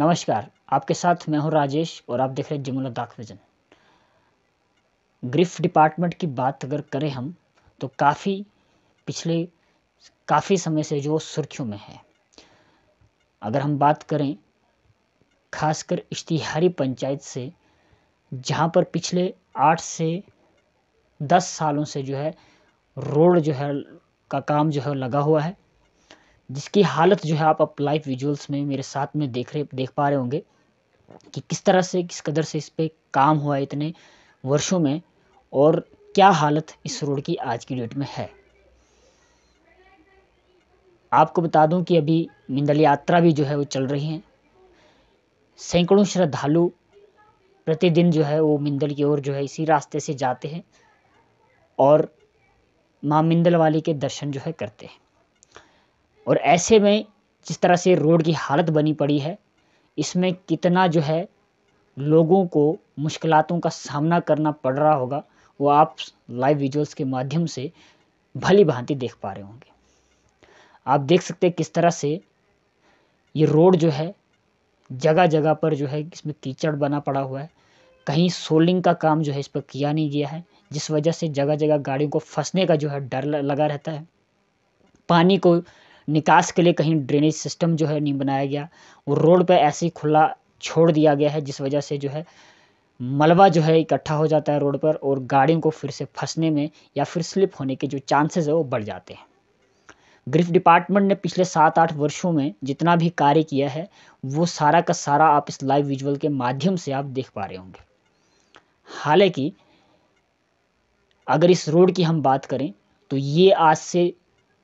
नमस्कार आपके साथ मैं हूं राजेश और आप देख रहे हैं जमुना लद्दाख विजन ग्रिफ डिपार्टमेंट की बात अगर करें हम तो काफ़ी पिछले काफ़ी समय से जो सुर्खियों में है अगर हम बात करें खासकर इश्तिहारी पंचायत से जहां पर पिछले आठ से दस सालों से जो है रोड जो है का काम जो है लगा हुआ है जिसकी हालत जो है आप अब लाइव विजुअल्स में मेरे साथ में देख रहे देख पा रहे होंगे कि किस तरह से किस कदर से इस पर काम हुआ है इतने वर्षों में और क्या हालत इस रोड की आज की डेट में है आपको बता दूं कि अभी मिंदल यात्रा भी जो है वो चल रही है सैकड़ों श्रद्धालु प्रतिदिन जो है वो मिंदल की ओर जो है इसी रास्ते से जाते हैं और माँ मिंदल वाली के दर्शन जो है करते हैं और ऐसे में जिस तरह से रोड की हालत बनी पड़ी है इसमें कितना जो है लोगों को मुश्किलों का सामना करना पड़ रहा होगा वो आप लाइव विजुअल्स के माध्यम से भली भांति देख पा रहे होंगे आप देख सकते हैं किस तरह से ये रोड जो है जगह जगह पर जो है इसमें कीचड़ बना पड़ा हुआ है कहीं सोलिंग का काम जो है इस पर किया नहीं गया है जिस वजह से जगह जगह गाड़ियों को फंसने का जो है डर लगा रहता है पानी को निकास के लिए कहीं ड्रेनेज सिस्टम जो है नहीं बनाया गया वो रोड पर ऐसे ही खुला छोड़ दिया गया है जिस वजह से जो है मलबा जो है इकट्ठा हो जाता है रोड पर और गाड़ियों को फिर से फंसने में या फिर स्लिप होने के जो चांसेस है वो बढ़ जाते हैं ग्रिफ डिपार्टमेंट ने पिछले सात आठ वर्षों में जितना भी कार्य किया है वो सारा का सारा आप इस लाइव विजुअल के माध्यम से आप देख पा रहे होंगे हालांकि अगर इस रोड की हम बात करें तो ये आज से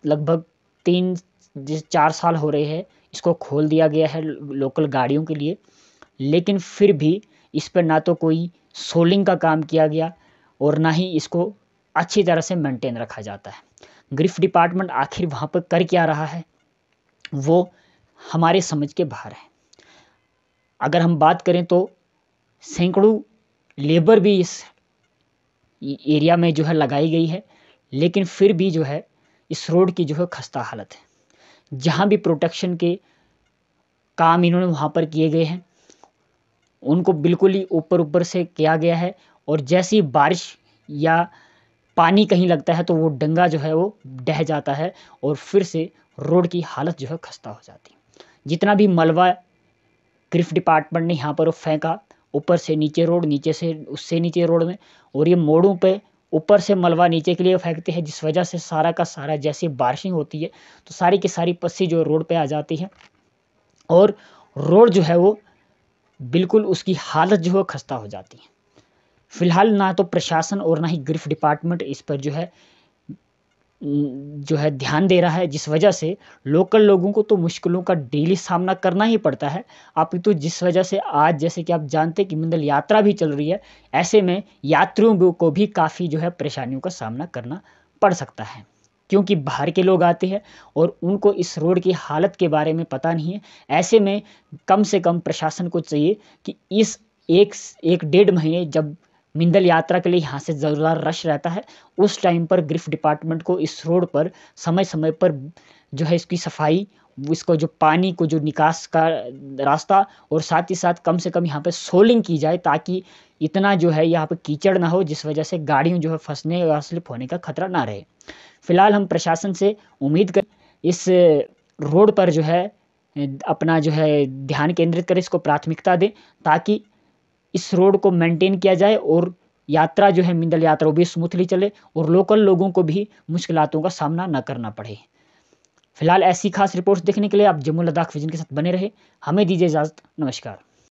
लगभग तीन जिस चार साल हो रहे हैं इसको खोल दिया गया है लोकल गाड़ियों के लिए लेकिन फिर भी इस पर ना तो कोई सोलिंग का काम किया गया और ना ही इसको अच्छी तरह से मेंटेन रखा जाता है ग्रिफ डिपार्टमेंट आखिर वहाँ पर कर क्या रहा है वो हमारे समझ के बाहर है अगर हम बात करें तो सैकड़ों लेबर भी इस एरिया में जो है लगाई गई है लेकिन फिर भी जो है इस रोड की जो है खस्ता हालत है जहाँ भी प्रोटेक्शन के काम इन्होंने वहाँ पर किए गए हैं उनको बिल्कुल ही ऊपर ऊपर से किया गया है और जैसी बारिश या पानी कहीं लगता है तो वो डंगा जो है वो डह जाता है और फिर से रोड की हालत जो है खस्ता हो जाती जितना भी मलबा ग्रिफ डिपार्टमेंट ने यहाँ पर फेंका ऊपर से नीचे रोड नीचे से उससे नीचे रोड में और ये मोड़ों पे ऊपर से मलबा नीचे के लिए फेंकते हैं जिस वजह से सारा का सारा जैसे बारिशिंग होती है तो सारी की सारी पस्सी जो रोड पे आ जाती है और रोड जो है वो बिल्कुल उसकी हालत जो है खस्ता हो जाती है फ़िलहाल ना तो प्रशासन और ना ही ग्रिफ डिपार्टमेंट इस पर जो है जो है ध्यान दे रहा है जिस वजह से लोकल लोगों को तो मुश्किलों का डेली सामना करना ही पड़ता है अपितु तो जिस वजह से आज जैसे कि आप जानते हैं कि मंडल यात्रा भी चल रही है ऐसे में यात्रियों को भी काफ़ी जो है परेशानियों का सामना करना पड़ सकता है क्योंकि बाहर के लोग आते हैं और उनको इस रोड की हालत के बारे में पता नहीं है ऐसे में कम से कम प्रशासन को चाहिए कि इस एक एक डेढ़ महीने जब मिंदल यात्रा के लिए यहाँ से ज़ोरदार रश रहता है उस टाइम पर ग्रिफ डिपार्टमेंट को इस रोड पर समय समय पर जो है इसकी सफाई इसको जो पानी को जो निकास का रास्ता और साथ ही साथ कम से कम यहाँ पे सोलिंग की जाए ताकि इतना जो है यहाँ पे कीचड़ ना हो जिस वजह से गाड़ियों जो है फंसने या स्लिप होने का खतरा ना रहे फिलहाल हम प्रशासन से उम्मीद कर इस रोड पर जो है अपना जो है ध्यान केंद्रित करें इसको प्राथमिकता दें ताकि इस रोड को मेंटेन किया जाए और यात्रा जो है मिंदल यात्रा वो भी स्मूथली चले और लोकल लोगों को भी मुश्किलों का सामना न करना पड़े फिलहाल ऐसी खास रिपोर्ट्स देखने के लिए आप जम्मू लद्दाख विजन के साथ बने रहे हमें दीजिए इजाज़त नमस्कार